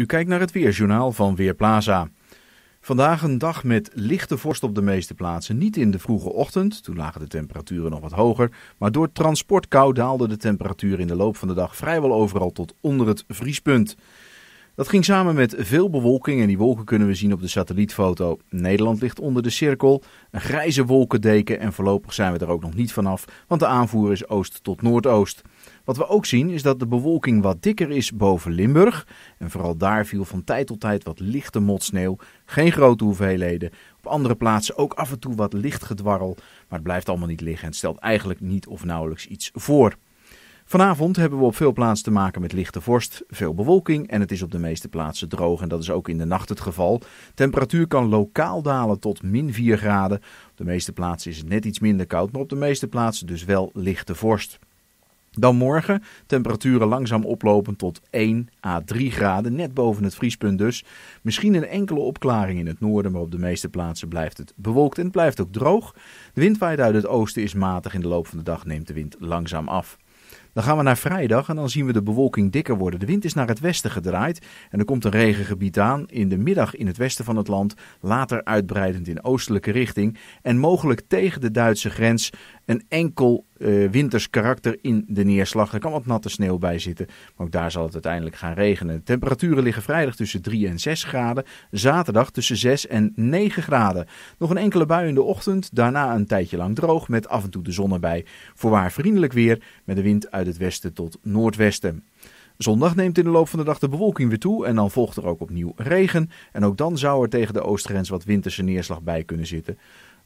U kijkt naar het Weerjournaal van Weerplaza. Vandaag een dag met lichte vorst op de meeste plaatsen. Niet in de vroege ochtend, toen lagen de temperaturen nog wat hoger. Maar door transportkou daalde de temperatuur in de loop van de dag vrijwel overal tot onder het vriespunt. Dat ging samen met veel bewolking en die wolken kunnen we zien op de satellietfoto. Nederland ligt onder de cirkel, een grijze wolkendeken en voorlopig zijn we er ook nog niet vanaf, want de aanvoer is oost tot noordoost. Wat we ook zien is dat de bewolking wat dikker is boven Limburg. En vooral daar viel van tijd tot tijd wat lichte motsneeuw. Geen grote hoeveelheden. Op andere plaatsen ook af en toe wat licht gedwarrel. Maar het blijft allemaal niet liggen en het stelt eigenlijk niet of nauwelijks iets voor. Vanavond hebben we op veel plaatsen te maken met lichte vorst, veel bewolking en het is op de meeste plaatsen droog. En dat is ook in de nacht het geval. Temperatuur kan lokaal dalen tot min 4 graden. Op de meeste plaatsen is het net iets minder koud, maar op de meeste plaatsen dus wel lichte vorst. Dan morgen, temperaturen langzaam oplopen tot 1 à 3 graden, net boven het vriespunt dus. Misschien een enkele opklaring in het noorden, maar op de meeste plaatsen blijft het bewolkt en het blijft ook droog. De wind waait uit het oosten is matig, in de loop van de dag neemt de wind langzaam af. Dan gaan we naar vrijdag en dan zien we de bewolking dikker worden. De wind is naar het westen gedraaid en er komt een regengebied aan. In de middag in het westen van het land, later uitbreidend in oostelijke richting. En mogelijk tegen de Duitse grens een enkel uh, winters karakter in de neerslag. Er kan wat natte sneeuw bij zitten, maar ook daar zal het uiteindelijk gaan regenen. De temperaturen liggen vrijdag tussen 3 en 6 graden, zaterdag tussen 6 en 9 graden. Nog een enkele bui in de ochtend, daarna een tijdje lang droog met af en toe de zon erbij. Voorwaar vriendelijk weer met de wind uit uit het westen tot noordwesten. Zondag neemt in de loop van de dag de bewolking weer toe en dan volgt er ook opnieuw regen. En ook dan zou er tegen de oostgrens wat winterse neerslag bij kunnen zitten.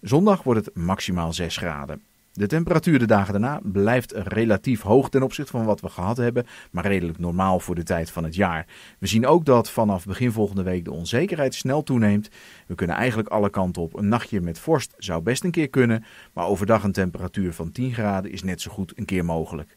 Zondag wordt het maximaal 6 graden. De temperatuur de dagen daarna blijft relatief hoog ten opzichte van wat we gehad hebben, maar redelijk normaal voor de tijd van het jaar. We zien ook dat vanaf begin volgende week de onzekerheid snel toeneemt. We kunnen eigenlijk alle kanten op. Een nachtje met vorst zou best een keer kunnen, maar overdag een temperatuur van 10 graden is net zo goed een keer mogelijk.